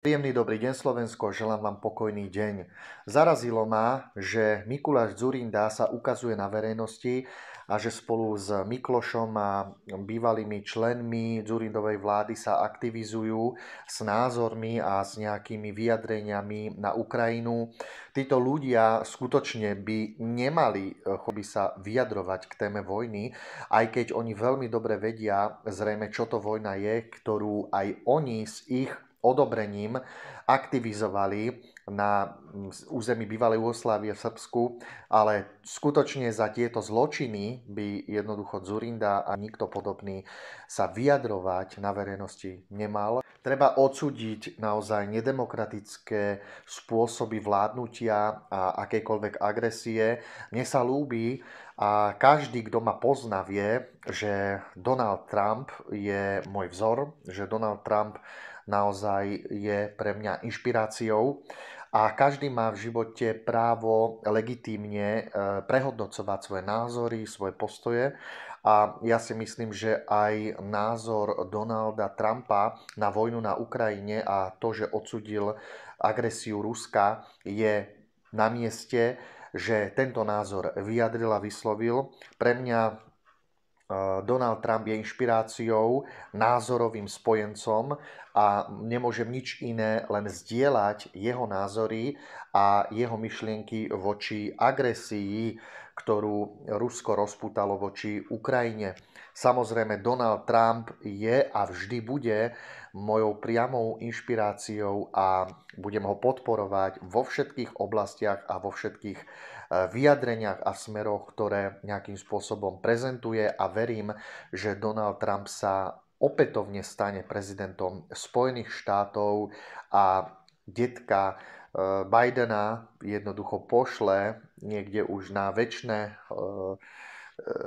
Príjemný dobrý deň Slovensko, želám vám pokojný deň. Zarazilo ma, že Mikuláš Zurinda sa ukazuje na verejnosti a že spolu s Miklošom a bývalými členmi Zurindovej vlády sa aktivizujú s názormi a s nejakými vyjadreniami na Ukrajinu. Títo ľudia skutočne by nemali eh, choby sa vyjadrovať k téme vojny, aj keď oni veľmi dobre vedia zrejme, čo to vojna je, ktorú aj oni z ich odobrením aktivizovali na mm, území bývalej Jugoslávie v Srbsku, ale skutočne za tieto zločiny by jednoducho Zurinda a nikto podobný sa vyjadrovať na verejnosti nemal. Treba odsúdiť naozaj nedemokratické spôsoby vládnutia a akékoľvek agresie. Mne sa lúbi a každý, kto ma pozná, vie, že Donald Trump je môj vzor, že Donald Trump naozaj je pre mňa inšpiráciou a každý má v živote právo legitímne e, prehodnocovať svoje názory, svoje postoje a ja si myslím, že aj názor Donalda Trumpa na vojnu na Ukrajine a to, že odsudil agresiu Ruska je na mieste, že tento názor vyjadril a vyslovil. Pre mňa Eh, Donald Trump je inšpiráciou, názorovým spojencom a nemôžem nič iné, len zdieľať jeho názory a jeho myšlienky voči agresii, ktorú Rusko rozputalo voči Ukrajine. Samozrejme, Donald Trump je a vždy bude mojou priamou inšpiráciou a budem ho podporovať vo všetkých oblastiach a vo všetkých e, vyjadreniach a smeroch, ktoré nejakým spôsobom prezentuje a verím, že Donald Trump sa opätovne stane prezidentom Spojených štátov a detka Eh, Bidena jednoducho pošle niekde už na väčšie eh,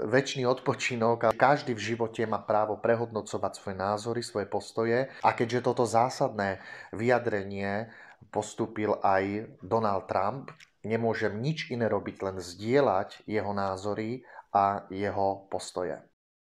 väčší odpočinok a každý v živote má právo prehodnocovať svoje názory, svoje postoje a keďže toto zásadné vyjadrenie postúpil aj Donald Trump, nemôžem nič iné robiť, len zdieľať jeho názory a jeho postoje.